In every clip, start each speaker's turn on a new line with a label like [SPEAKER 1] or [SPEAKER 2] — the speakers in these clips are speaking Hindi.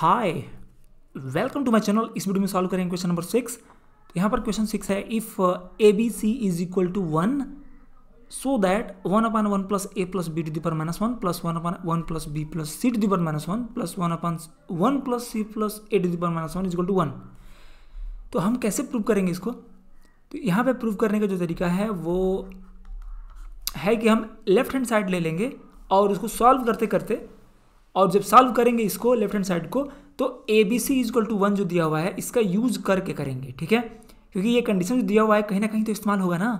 [SPEAKER 1] Hi welcome to my channel इस वीडियो में सॉल्व करेंगे क्वेश्चन नंबर सिक्स तो यहाँ पर क्वेश्चन सिक्स है if A B C is equal to one so that one upon one plus A plus B to the power minus one plus one upon one plus B plus C to the power minus one plus one upon one plus C plus A to the power minus one is equal to one तो हम कैसे प्रूव करेंगे इसको तो यहाँ पर प्रूव करने का जो तरीका है वो है कि हम लेफ्ट हैंड साइड ले लेंगे और उसको सॉल्व करते करते और जब सॉल्व करेंगे इसको लेफ्ट हैंड साइड को तो A B C equal to one जो दिया हुआ है इसका यूज करके करेंगे ठीक है क्योंकि ये कंडीशन जो दिया हुआ है कहीं ना कहीं तो इस्तेमाल होगा ना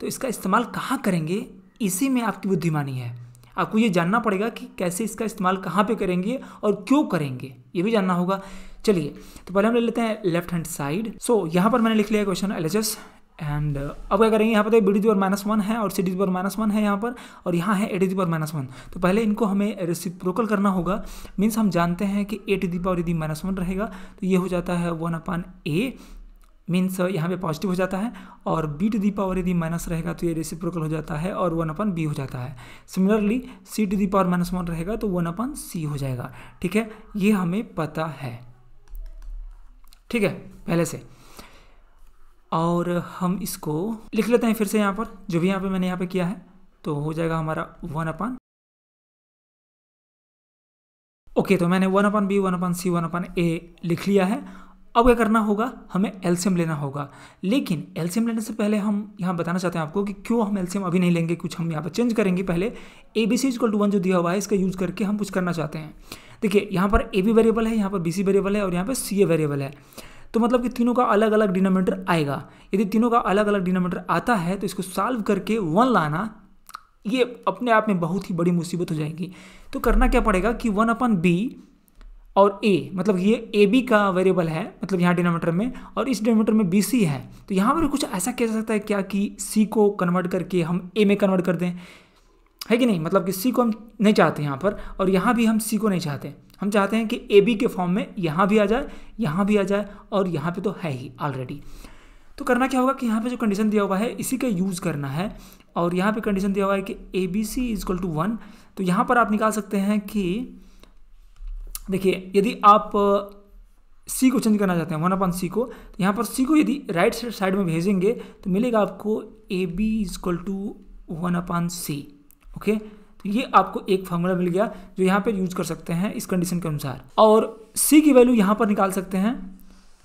[SPEAKER 1] तो इसका इस्तेमाल कहाँ करेंगे इसी में आपकी बुद्धिमानी है आपको ये जानना पड़ेगा कि कैसे इसका इस्तेमाल कहाँ पे करेंगे और क्यों करेंगे ये भी जानना होगा चलिए तो पहले हम ले लेते हैं लेफ्ट हैंड साइड सो यहाँ पर मैंने लिख लिया question L H S and अब क्या करेंगे यहाँ पर B the power minus one है और C the power minus one है यहाँ पर और यहाँ है A the power minus one तो पहले इनको हमें रेसिप्रोकल करना होगा मीन्स हम जानते हैं कि ए टी दी पावर यदि माइनस वन रहेगा तो ये हो जाता है वन अपान ए मीन्स यहाँ पे पॉजिटिव हो जाता है और बी टू दी पावर यदि माइनस रहेगा तो ये रेसिप्रोकल हो जाता है और वन अपन बी हो जाता है similarly C to the power minus one रहेगा तो वन अपन सी हो जाएगा ठीक है ये हमें पता है ठीक है पहले से और हम इसको लिख लेते हैं फिर से यहाँ पर जो भी यहाँ पे मैंने यहाँ पे किया है तो हो जाएगा हमारा वन अपान ओके तो मैंने one upon B one upon C one upon A लिख लिया है अब क्या करना होगा हमें एल्सियम लेना होगा लेकिन एल्सियम लेने से पहले हम यहाँ बताना चाहते हैं आपको कि क्यों हम एल्सियम अभी नहीं लेंगे कुछ हम यहाँ पर चेंज करेंगे पहले A B C equal to one जो दिया हुआ है इसका यूज़ करके हम कुछ करना चाहते हैं देखिए यहाँ पर ए बी वेरिएबल है यहाँ पर बी सी वेरिएबल है और यहाँ पर सी ए वेरिएबल है तो मतलब कि तीनों का अलग अलग डिनोमीटर आएगा यदि तीनों का अलग अलग डिनोमीटर आता है तो इसको सॉल्व करके वन लाना ये अपने आप में बहुत ही बड़ी मुसीबत हो जाएगी तो करना क्या पड़ेगा कि वन अपन बी और ए मतलब ये ए बी का वेरिएबल है मतलब यहाँ डिनोमीटर में और इस डिनोमीटर में बी सी है तो यहाँ पर कुछ ऐसा कह सकता है क्या कि सी को कन्वर्ट करके हम ए में कन्वर्ट कर दें है कि नहीं मतलब कि सी को हम नहीं चाहते यहाँ पर और यहाँ भी हम सी को नहीं चाहते हम चाहते हैं कि ए बी के फॉर्म में यहाँ भी आ जाए यहाँ भी आ जाए और यहाँ पे तो है ही ऑलरेडी तो करना क्या होगा कि यहाँ पे जो कंडीशन दिया हुआ है इसी का यूज़ करना है और यहाँ पे कंडीशन दिया हुआ है कि A B C equal to one तो यहाँ पर आप निकाल सकते हैं कि देखिए यदि आप सी को चेंज करना चाहते हैं वन अपॉन सी को तो यहाँ पर सी को यदि राइट साइड में भेजेंगे तो मिलेगा आपको A B equal to one upon C okay okay? तो ये आपको एक फार्मूला मिल गया जो यहाँ पर यूज कर सकते हैं इस कंडीशन के अनुसार और सी की वैल्यू यहाँ पर निकाल सकते हैं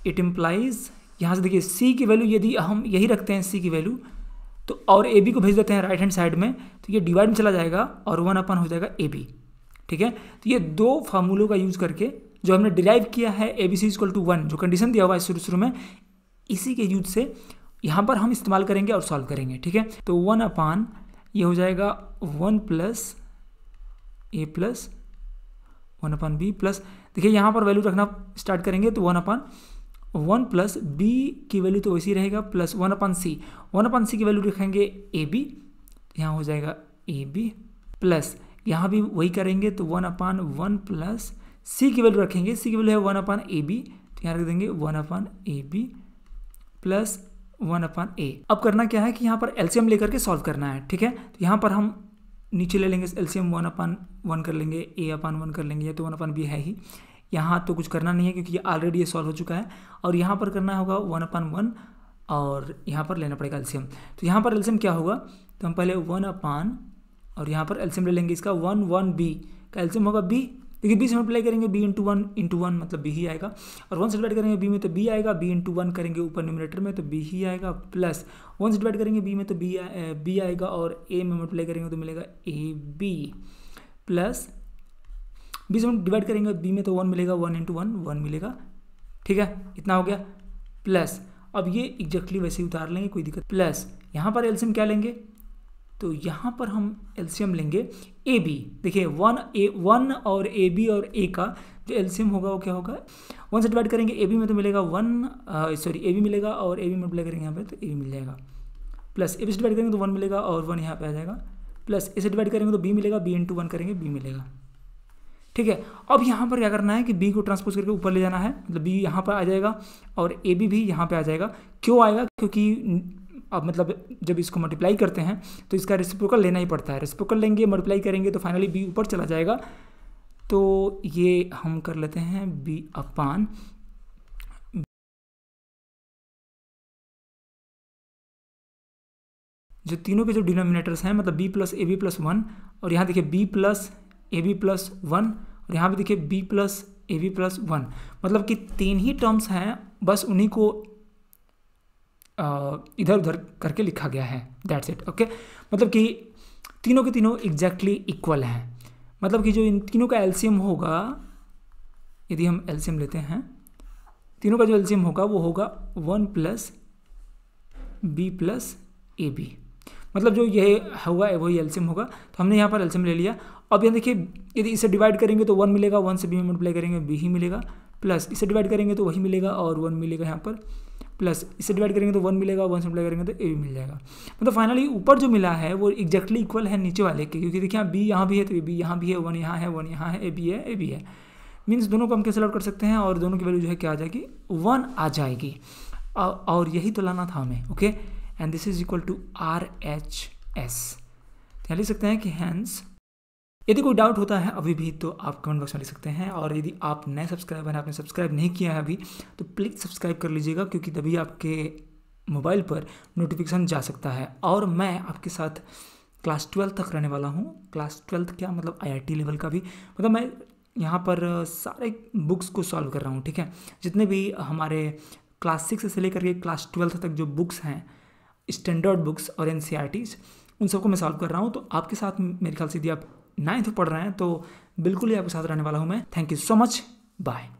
[SPEAKER 1] इट इम्प्लाइज यहाँ से देखिए सी की वैल्यू यदि हम यही रखते हैं सी की वैल्यू तो और ए बी को भेज देते हैं राइट हैंड साइड में तो ये डिवाइड में चला जाएगा और वन अपन हो जाएगा ए बी ठीक है तो ये दो फार्मूलों का यूज करके जो हमने डिराइव किया है A B C equal to one जो कंडीशन दिया हुआ है शुरू शुरू में इसी के यूज से यहाँ पर हम इस्तेमाल करेंगे और सॉल्व करेंगे ठीक है तो वन अपान ये हो जाएगा one plus A plus one upon B plus देखिए यहाँ पर वैल्यू रखना स्टार्ट करेंगे तो one upon one plus B की वैल्यू तो वैसी रहेगा plus one upon C one upon C की वैल्यू रखेंगे ए बी तो यहाँ हो जाएगा ए बी प्लस यहाँ भी वही करेंगे तो one upon one plus C की वैल्यू रखेंगे सी की वैल्यू है वन अपान ए बी तो यहाँ रख देंगे one upon A B plus one upon A अब करना क्या है कि यहाँ पर एल्सियम लेकर के सॉल्व करना है ठीक है तो यहाँ पर हम नीचे ले लेंगे एल्सियम वन अपान वन कर लेंगे ए अपान वन कर लेंगे ये तो वन अपान बी है ही यहाँ तो कुछ करना नहीं है क्योंकि ये ऑलरेडी ये सॉल्व हो चुका है और यहाँ पर करना होगा वन अपान वन और यहाँ पर लेना पड़ेगा एल्सियम तो यहाँ पर एल्सियम क्या होगा तो हम पहले वन अपान और यहाँ पर एल्सियम ले लेंगे इसका वन वन बी का एल्सियम होगा बी देखिए बी से मल्टीप्लाई करेंगे B into one into one मतलब बी ही आएगा और वन से डिवाइड करेंगे बी में तो बी आएगा बी इंटू वन करेंगे ऊपर न्यूमिनेटर में तो बी ही आएगा प्लस वन से डिवाइड करेंगे बी में तो बी बी आएगा और ए में मल्टीप्लाई करेंगे तो मिलेगा ए बी प्लस बी से डिवाइड करेंगे बी में तो वन मिलेगा वन इंटू वन वन मिलेगा ठीक है इतना हो गया प्लस अब ये एग्जैक्टली वैसे ही उतार लेंगे कोई दिक्कत प्लस यहाँ पर एल्सियम क्या लेंगे तो यहाँ पर हम एल्शियम लेंगे ए बी देखिए वन ए वन और ए बी और ए का जो एल्शियम होगा वो क्या होगा वन से डिवाइड करेंगे ए बी में तो मिलेगा वन सॉरी ए बी मिलेगा और ए बी में करेंगे यहाँ पे तो ए बी मिल जाएगा प्लस ए बी से डिवाइड करेंगे तो वन मिलेगा और वन यहाँ पे आ जाएगा प्लस ए से डिवाइड करेंगे तो बी मिलेगा बी इंटू वन करेंगे बी मिलेगा ठीक है अब यहाँ पर क्या करना है कि बी को ट्रांसपोज करके ऊपर ले जाना है मतलब बी यहाँ पर आ जाएगा और ए बी भी यहाँ पर आ जाएगा क्यों आएगा क्योंकि अब मतलब जब इसको मल्टीप्लाई करते हैं तो इसका रेसिप्रोकल लेना ही पड़ता है रेसिप्रोकल लेंगे मल्टीप्लाई करेंगे तो फाइनली बी ऊपर चला जाएगा तो ये हम कर लेते हैं बी अपान जो तीनों के जो डिनोमिनेटर्स हैं मतलब B plus A B plus one और यहाँ देखिए B plus A B plus one और यहाँ भी देखिए B plus A B plus one मतलब कि तीन ही टर्म्स हैं बस उन्हीं को इधर उधर करके लिखा गया है दैट्स इट ओके मतलब कि तीनों के तीनों एग्जैक्टली इक्वल हैं मतलब कि जो इन तीनों का एल्शियम होगा यदि हम एल्शियम लेते हैं तीनों का जो एल्शियम होगा वो होगा one plus B plus A B मतलब जो ये होगा वही एल्शियम होगा तो हमने यहाँ पर एल्शियम ले लिया अब यहाँ देखिए यदि इसे डिवाइड करेंगे तो वन मिलेगा वन से बी में मल्टीप्लाई करेंगे बी ही मिलेगा प्लस इसे डिवाइड करेंगे तो वही मिलेगा और वन मिलेगा यहाँ पर प्लस इससे डिवाइड करेंगे तो वन मिलेगा वन से डिवाइड करेंगे तो ए भी मिल जाएगा मतलब फाइनली ऊपर जो मिला है वो एक्जैक्टली इक्वल है नीचे वाले के क्योंकि देखिए बी यहाँ भी है तो ए बी यहाँ भी है वन यहाँ है वन यहाँ है ए बी है ए बी है मीन्स दोनों को हम कैसे लॉट कर सकते हैं और दोनों की वैल्यू जो है क्या आ जाएगी वन आ जाएगी और यही तो लाना था हमें okay and this is equal to R H S यहाँ लिख सकते हैं कि हैंस यदि कोई डाउट होता है अभी भी तो आप कमेंट बॉक्स में लिख सकते हैं और यदि आप नए सब्सक्राइबर हैं आपने सब्सक्राइब नहीं किया है अभी तो प्लीज़ सब्सक्राइब कर लीजिएगा क्योंकि तभी आपके मोबाइल पर नोटिफिकेशन जा सकता है और मैं आपके साथ क्लास ट्वेल्थ तक रहने वाला हूँ क्लास ट्वेल्थ क्या मतलब आई लेवल का भी मतलब मैं यहाँ पर सारे बुक्स को सॉल्व कर रहा हूँ ठीक है जितने भी हमारे क्लास सिक्स से लेकर के क्लास ट्वेल्थ तक जो बुक्स हैं स्टैंडर्ड बुक्स और एन e उन सबको मैं सॉल्व कर रहा हूँ तो आपके साथ मेरे ख्याल से यदि आप नाइन्थ पढ़ रहे हैं तो बिल्कुल ही आपके साथ रहने वाला हूँ मैं thank you so much bye